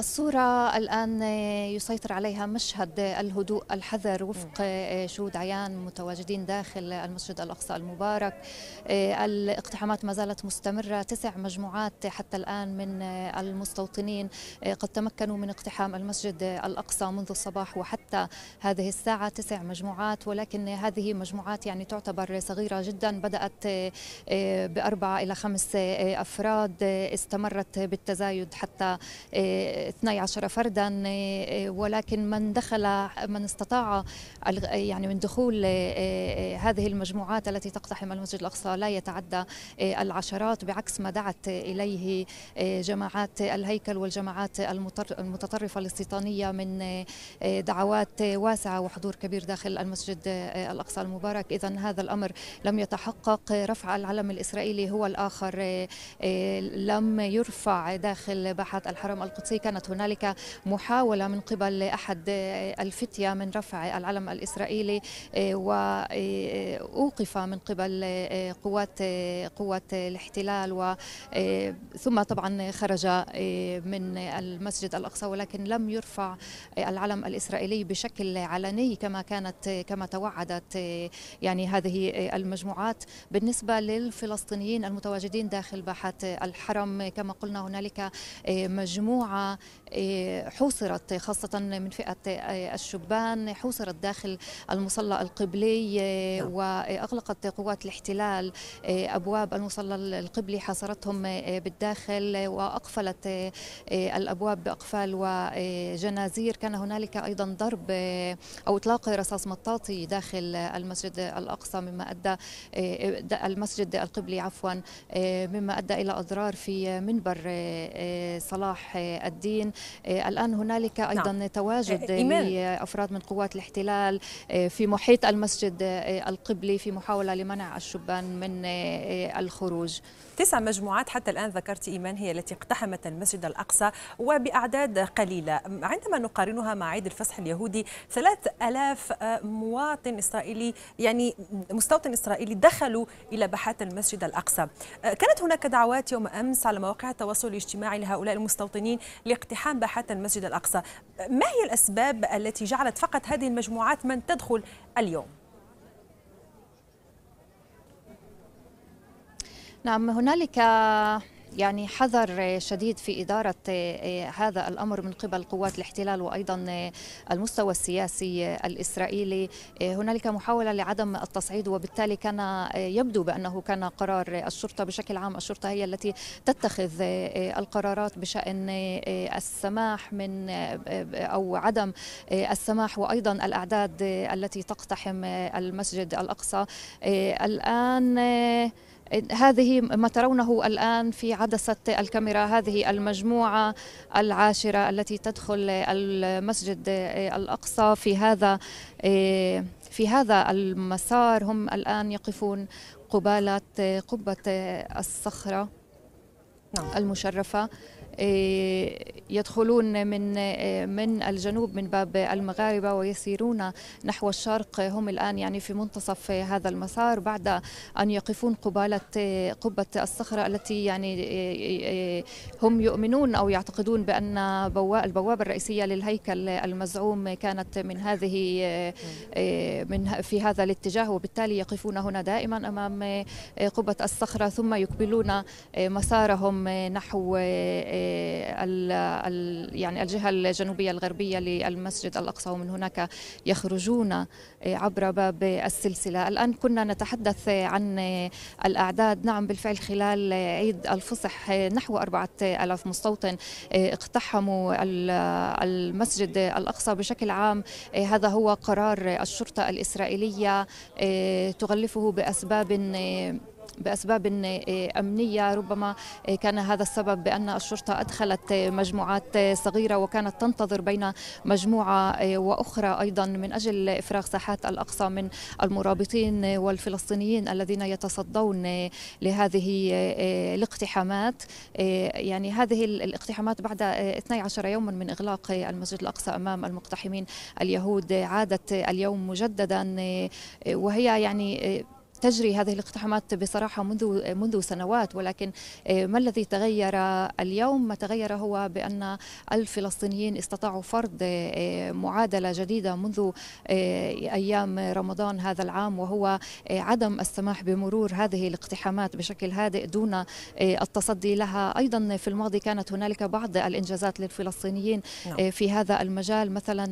الصورة الآن يسيطر عليها مشهد الهدوء الحذر وفق شهود عيان متواجدين داخل المسجد الأقصى المبارك الاقتحامات ما زالت مستمرة تسع مجموعات حتى الآن من المستوطنين قد تمكنوا من اقتحام المسجد الأقصى منذ الصباح وحتى هذه الساعة تسع مجموعات ولكن هذه مجموعات يعني تعتبر صغيرة جدا بدأت بأربعة إلى خمس أفراد استمرت بالتزايد حتى 12 فردا آه، آه، ولكن من دخل من استطاع آه، يعني من دخول هذه المجموعات التي تقتحم المسجد الاقصى لا يتعدى العشرات بعكس ما دعت اليه جماعات الهيكل والجماعات المتطرفه الاستيطانيه من دعوات واسعه وحضور كبير داخل المسجد الاقصى المبارك اذا هذا الامر لم يتحقق رفع العلم الاسرائيلي هو الاخر لم يرفع داخل باحه الحرم القدسي كان كانت هنالك محاولة من قبل أحد الفتية من رفع العلم الإسرائيلي آه، وأوقف آه، من قبل آه، قوات قوات الاحتلال و ثم طبعا خرج من المسجد الأقصى ولكن لم يرفع العلم الإسرائيلي بشكل علني كما كانت كما توعدت يعني هذه المجموعات بالنسبة للفلسطينيين المتواجدين داخل باحة الحرم كما قلنا هنالك مجموعة حوصرت خاصة من فئة الشبان حوصرت داخل المصلى القبلي نعم. وأغلقت قوات الاحتلال أبواب المصلى القبلي حاصرتهم بالداخل وأقفلت الأبواب بأقفال وجنازير كان هنالك أيضا ضرب أو إطلاق رصاص مطاطي داخل المسجد الأقصى مما أدى المسجد القبلي عفوا مما أدى إلى أضرار في منبر صلاح الدين السوريين آه، الآن هنالك نعم. أيضا نعم. تواجد آه، إيمان. لأفراد من قوات الاحتلال آه، في محيط المسجد القبلي في محاولة لمنع الشبان من الخروج تسع مجموعات حتى الآن ذكرت إيمان هي التي اقتحمت المسجد الأقصى وبأعداد قليلة عندما نقارنها مع عيد الفصح اليهودي ثلاث ألاف مواطن إسرائيلي يعني مستوطن إسرائيلي دخلوا إلى باحات المسجد الأقصى كانت هناك دعوات يوم أمس على مواقع التواصل الاجتماعي لهؤلاء المستوطنين لقاء اقتحام باحة المسجد الأقصى ما هي الأسباب التي جعلت فقط هذه المجموعات من تدخل اليوم؟ نعم هنالك يعني حذر شديد في إدارة آه، هذا الأمر من قبل قوات الاحتلال وأيضا آه، المستوى السياسي آه، الإسرائيلي هنالك محاولة لعدم التصعيد وبالتالي كان يبدو بأنه كان قرار الشرطة بشكل عام الشرطة هي التي تتخذ القرارات بشأن السماح من أو عدم السماح وأيضا الأعداد التي تقتحم المسجد الأقصى الآن هذه ما ترونه الآن في عدسة الكاميرا هذه المجموعة العاشرة التي تدخل المسجد الأقصى في هذا إيه، في هذا المسار هم الآن يقفون قبالة قبة الصخرة نعم. المشرفة آه، يدخلون من آه، من الجنوب من باب المغاربه ويسيرون نحو الشرق هم الان يعني في منتصف هذا المسار بعد ان يقفون قباله قبه الصخره التي يعني آه، هم يؤمنون او يعتقدون بان البوابه الرئيسيه للهيكل المزعوم كانت من هذه من في هذا الاتجاه وبالتالي يقفون هنا دائما امام قبه الصخره ثم يكملون مسارهم نحو آه، يعني الجهة الجنوبية الغربية للمسجد الأقصى ومن هناك يخرجون آه، عبر باب السلسلة الآن كنا نتحدث عن الأعداد نعم بالفعل خلال عيد الفصح نحو 4000 مستوطن آه، اقتحموا المسجد الأقصى بشكل عام هذا هو قرار الشرطة الإسرائيلية تغلفه بأسباب بأسباب آه، أمنية ربما آه، كان هذا السبب بأن الشرطة أدخلت آه، مجموعات صغيرة وكانت تنتظر بين مجموعة وأخرى أيضا من أجل إفراغ ساحات الأقصى من المرابطين والفلسطينيين الذين يتصدون لهذه الاقتحامات يعني هذه الاقتحامات بعد 12 يوما من إغلاق المسجد الأقصى أمام المقتحمين اليهود عادت اليوم مجددا وهي يعني تجري هذه الاقتحامات بصراحه منذ منذ سنوات ولكن آه، ما الذي تغير اليوم؟ ما تغير هو بان الفلسطينيين استطاعوا فرض آه، معادله جديده منذ آه، ايام رمضان هذا العام وهو عدم السماح بمرور هذه الاقتحامات بشكل هادئ دون التصدي لها، ايضا في الماضي كانت هنالك بعض الانجازات للفلسطينيين نعم. في هذا المجال مثلا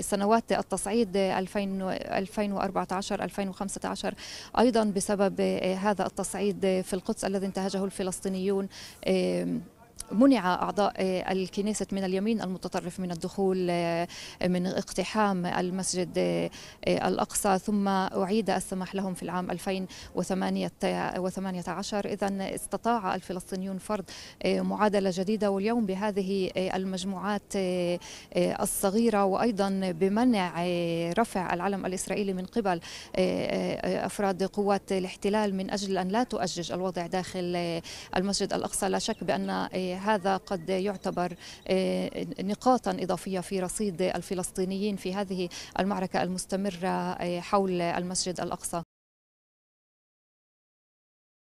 سنوات التصعيد 2014 2015 أيضا بسبب آه، هذا التصعيد في القدس الذي انتهجه الفلسطينيون منع أعضاء الكنيسة من اليمين المتطرف من الدخول آه، من اقتحام المسجد آه، الأقصى ثم أعيد السماح لهم في العام 2018 إذا استطاع الفلسطينيون فرض آه، معادلة جديدة واليوم بهذه المجموعات الصغيرة وأيضا بمنع رفع العلم الإسرائيلي من قبل أفراد قوات الاحتلال من أجل أن لا تؤجج الوضع داخل المسجد الأقصى لا شك بأن هذا قد يعتبر آه، نقاطا إضافية في رصيد الفلسطينيين في هذه المعركة المستمرة آه، حول المسجد الأقصى